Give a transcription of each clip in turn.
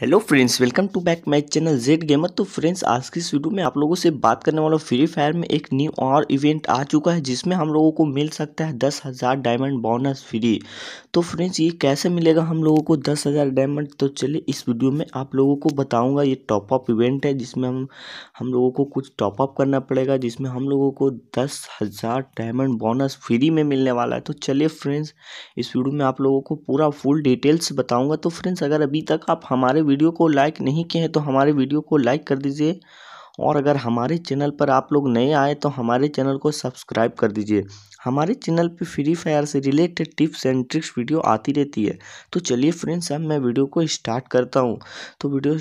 hello friends welcome to back my channel Z gamer तो friends आज की इस वीडियो में आप लोगों से बात करने वाला फ्री फायर में एक न्यू और इवेंट आ चुका है जिसमें हम लोगों को मिल सकता है दस हज़ार डायमंड बोनस फ्री तो फ्रेंड्स ये कैसे मिलेगा हम लोगों को दस हज़ार डायमंड तो चलिए इस वीडियो में आप लोगों को बताऊँगा ये टॉपअप इवेंट है जिसमें हम हम लोगों को कुछ टॉपअप करना पड़ेगा जिसमें हम लोगों को दस हज़ार डायमंड बोनस फ्री में मिलने वाला है तो चलिए फ्रेंड्स इस वीडियो में आप लोगों को पूरा फुल डिटेल्स बताऊँगा तो फ्रेंड्स अगर अभी तक आप हमारे वीडियो को लाइक नहीं किए हैं तो हमारे वीडियो को लाइक कर दीजिए और अगर हमारे चैनल पर आप लोग नए आए तो हमारे चैनल को सब्सक्राइब कर दीजिए हमारे चैनल पे फ्री फायर से related tips and tricks video आती रहती है तो चलिए फ्रेंड्स अब मैं वीडियो को स्टार्ट करता हूँ तो वीडियो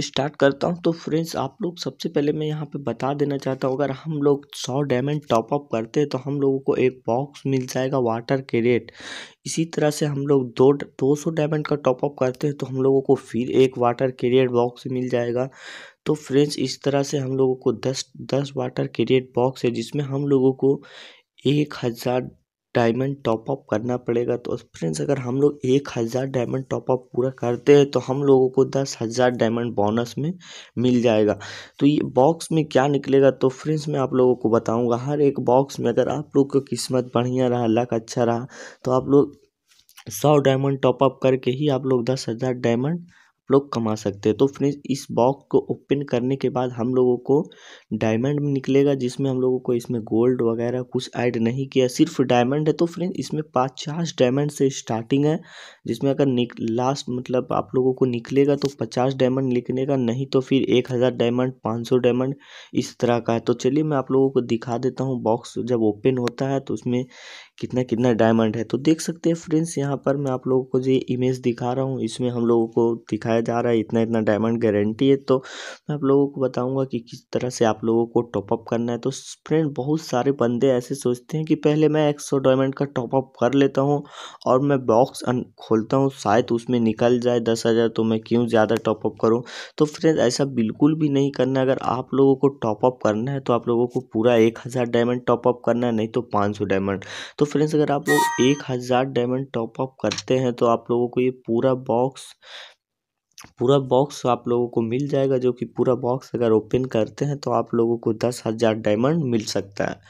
स्टार्ट करता हूँ तो फ्रेंड्स आप लोग सबसे पहले मैं यहाँ पे बता देना चाहता हूँ अगर हम लोग सौ डायमंड टॉप अप करते हैं तो हम लोगों को एक बॉक्स मिल जाएगा वाटर के रेट इसी तरह से हम लोग दो दो सौ डायमंड का टॉप अप करते हैं तो हम लोगों को फिर एक वाटर कैरियर बॉक्स मिल जाएगा तो फ्रेंड्स इस तरह से हम लोगों को दस दस वाटर कैरियर बॉक्स है जिसमें हम लोगों को एक हज़ार डायमंड टॉपअप करना पड़ेगा तो फ्रेंड्स अगर हम लोग एक हज़ार डायमंड टॉपअप पूरा करते हैं तो हम लोगों को दस हज़ार डायमंड बोनस में मिल जाएगा तो ये बॉक्स में क्या निकलेगा तो फ्रेंड्स मैं आप लोगों को बताऊंगा हर एक बॉक्स में अगर आप लोग का किस्मत बढ़िया रहा लक अच्छा रहा तो आप लोग सौ डायमंड टॉपअप करके ही आप लोग दस हज़ार डायमंड लोग कमा सकते हैं तो फ्रेंड्स इस बॉक्स को ओपन करने के बाद हम लोगों को डायमंड निकलेगा जिसमें हम लोगों को इसमें गोल्ड वगैरह कुछ ऐड नहीं किया सिर्फ डायमंड है तो फ्रेंड्स इसमें पचास डायमंड से स्टार्टिंग है जिसमें अगर लास्ट मतलब आप लोगों को निकलेगा तो पचास डायमंड निकलेगा नहीं तो फिर एक हज़ार डायमंड पाँच सौ डायमंड इस तरह का है तो चलिए मैं आप लोगों को दिखा देता हूँ बॉक्स जब ओपन होता है तो उसमें कितना कितना डायमंड है तो देख सकते हैं फ्रेंड्स यहाँ पर मैं आप लोगों को जो इमेज दिखा रहा हूँ इसमें हम लोगों को दिखाया जा रहा है इतना इतना डायमंड गारंटी है तो मैं आप लोगों को बताऊँगा कि किस तरह से आप लोगों को टॉपअप करना है तो फ्रेंड बहुत सारे बंदे ऐसे सोचते हैं कि पहले मैं एक सौ डायमंड का टॉपअप कर लेता हूँ और मैं बॉक्स खोलता हूँ शायद उसमें निकल जाए दस हज़ार तो मैं क्यों ज़्यादा टॉपअप करूँ तो फ्रेंड ऐसा बिल्कुल भी नहीं करना अगर आप लोगों को टॉपअप करना है तो आप लोगों को पूरा एक हज़ार डायमंड टॉपअप करना है नहीं तो पाँच सौ डायमंड तो फ्रेंड्स अगर आप लोग एक हज़ार डायमंड टॉप अप करते हैं तो आप लोगों को ये पूरा बॉक्स पूरा बॉक्स आप लोगों को मिल जाएगा जो कि पूरा बॉक्स अगर ओपन करते हैं तो आप लोगों को दस हज़ार डायमंड मिल सकता है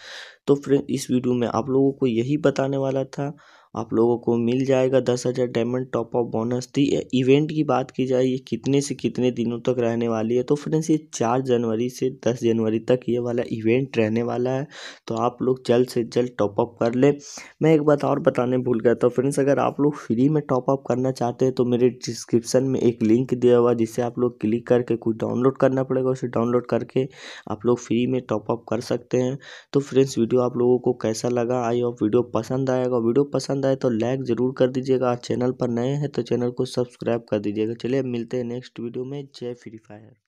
तो फ्रेंड इस वीडियो में आप लोगों को यही बताने वाला था आप लोगों को मिल जाएगा दस हज़ार डायमंड टॉप बोनस थी इवेंट की बात की जाए ये कितने से कितने दिनों तक रहने वाली है तो फ्रेंड्स ये चार जनवरी से दस जनवरी तक ये वाला इवेंट रहने वाला है तो आप लोग जल्द से जल्द टॉपअप कर ले मैं एक बात और बताने भूल गया था फ्रेंड्स अगर आप लोग फ्री में टॉपअप करना चाहते हैं तो मेरे डिस्क्रिप्सन में एक लिंक दिया हुआ जिसे आप लोग क्लिक करके कुछ डाउनलोड करना पड़ेगा उसे डाउनलोड करके आप लोग फ्री में टॉपअप कर सकते हैं तो फ्रेंड्स वीडियो आप लोगों को कैसा लगा आई होप वीडियो पसंद आएगा वीडियो पसंद पसंद आए तो लाइक ज़रूर कर दीजिएगा चैनल पर नए हैं तो चैनल को सब्सक्राइब कर दीजिएगा चलिए मिलते हैं नेक्स्ट वीडियो में जय फ्री फायर